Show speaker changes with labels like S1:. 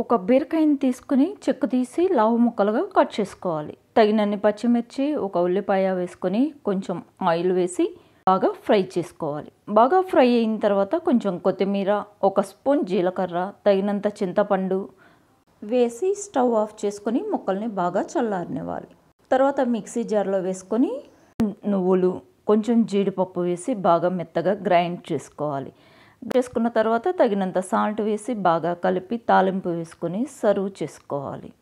S1: ఒక బీరకాయని తీసుకుని చెక్కు తీసి లావు ముక్కలుగా కట్ చేసుకోవాలి తగినన్ని పచ్చిమిర్చి ఒక ఉల్లిపాయ వేసుకొని కొంచెం ఆయిల్ వేసి బాగా ఫ్రై చేసుకోవాలి బాగా ఫ్రై అయిన తర్వాత కొంచెం కొత్తిమీర ఒక స్పూన్ జీలకర్ర తగినంత చింతపండు వేసి స్టవ్ ఆఫ్ చేసుకొని ముక్కల్ని బాగా చల్లారనివ్వాలి తర్వాత మిక్సీ జార్లో వేసుకొని నువ్వులు కొంచెం జీడిపప్పు వేసి బాగా మెత్తగా గ్రైండ్ చేసుకోవాలి చేసుకున్న తర్వాత తగినంత సాల్ట్ వేసి బాగా కలిపి తాలింపు వేసుకొని సర్వ్ చేసుకోవాలి